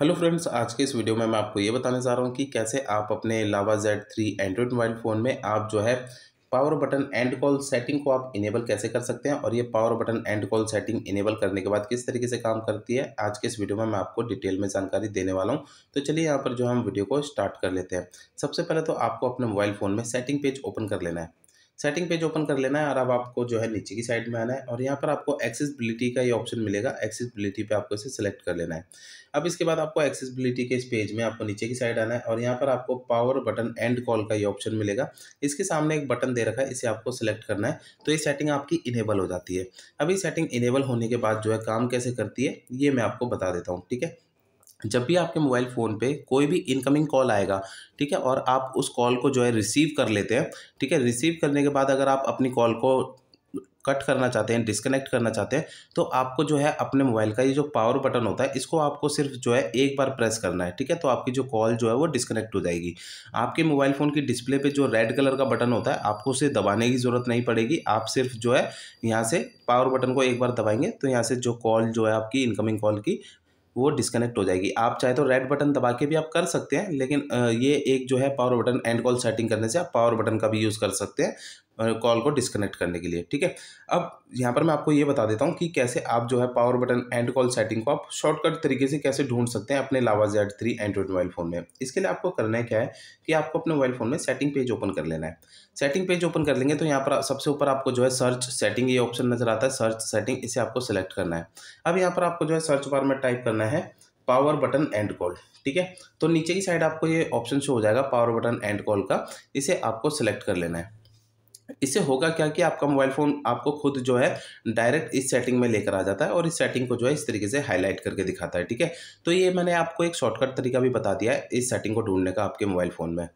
hello friends आज के इस वीडियो में मैं आपको ये बताने जा रहा हूँ कि कैसे आप अपने Lava Z three Android mobile phone में आप जो है power button and call setting को आप इनेबल कैसे कर सकते हैं और ये power button and call setting enable करने के बाद किस तरीके से काम करती है आज के इस वीडियो में मैं आपको डिटेल में जानकारी देने वाला हूँ तो चलिए यहाँ पर जो हम वीडियो को स्टार्ट कर लेते हैं सबसे पहले तो आपको अपने मोबाइल फ़ोन में सेटिंग पेज ओपन कर लेना है सेटिंग पेज ओपन कर लेना है और अब आपको जो है नीचे की साइड में आना है और यहाँ पर आपको एक्सेसबिलिटी का ये ऑप्शन मिलेगा एक्सेसबिलिटी पे आपको इसे सेलेक्ट कर लेना है अब इसके बाद आपको एक्सेसबिलिटी के इस पेज में आपको नीचे की साइड आना है और यहाँ पर आपको पावर बटन एंड कॉल का ये ऑप्शन मिलेगा इसके सामने एक बटन दे रखा है इसे आपको सेलेक्ट करना है तो ये सेटिंग आपकी इनेबल हो जाती है अभी सेटिंग इनेबल होने के बाद जो है काम कैसे करती है ये मैं आपको बता देता हूँ ठीक है जब भी आपके मोबाइल फ़ोन पे कोई भी इनकमिंग कॉल आएगा ठीक है और आप उस कॉल को जो है रिसीव कर लेते हैं ठीक है रिसीव करने के बाद अगर आप अपनी कॉल को कट करना चाहते हैं डिस्कनेक्ट करना चाहते हैं तो आपको जो है अपने मोबाइल का ये जो पावर बटन होता है इसको आपको सिर्फ जो है एक बार प्रेस करना है ठीक है तो आपकी जो कॉल जो है वो डिस्कनेक्ट हो जाएगी आपके मोबाइल फ़ोन की डिस्प्ले पे जो रेड कलर का बटन होता है आपको उसे दबाने की ज़रूरत नहीं पड़ेगी आप सिर्फ जो है यहाँ से पावर बटन को एक बार दबाएंगे तो यहाँ से जो कॉल जो है आपकी इनकमिंग कॉल की वो डिस्कनेक्ट हो जाएगी आप चाहे तो रेड बटन दबा के भी आप कर सकते हैं लेकिन ये एक जो है power button and call setting करने से आप पावर बटन का भी यूज़ कर सकते हैं कॉल को डिस्कनेक्ट करने के लिए ठीक है अब यहाँ पर मैं आपको ये बता देता हूँ कि कैसे आप जो है power button and call setting को आप शॉर्टकट तरीके से कैसे ढूंढ सकते हैं अपने Lava Z three Android mobile phone में इसके लिए आपको करना है क्या है कि आपको अपने मोबाइल फ़ोन में सेटिंग पेज ओपन कर लेना है सेटिंग पेज ओपन कर लेंगे तो यहाँ पर सबसे ऊपर आपको जो है सर्च सेटिंग ये ऑप्शन नज़र आता है सर्च सेटिंग इसे आपको सेलेक्ट करना है अब यहाँ पर आपको जो है सर्च बार में टाइप करना है पावर बटन एंड कॉल ठीक है तो नीचे की साइड आपको ये ऑप्शन शो हो जाएगा पावर बटन एंड कॉल का इसे आपको सेलेक्ट कर लेना है इससे होगा क्या कि आपका मोबाइल फ़ोन आपको खुद जो है डायरेक्ट इस सेटिंग में लेकर आ जाता है और इस सेटिंग को जो है इस तरीके से हाईलाइट करके दिखाता है ठीक है तो ये मैंने आपको एक शॉर्टकट तरीका भी बता दिया है इस सेटिंग को ढूंढने का आपके मोबाइल फ़ोन में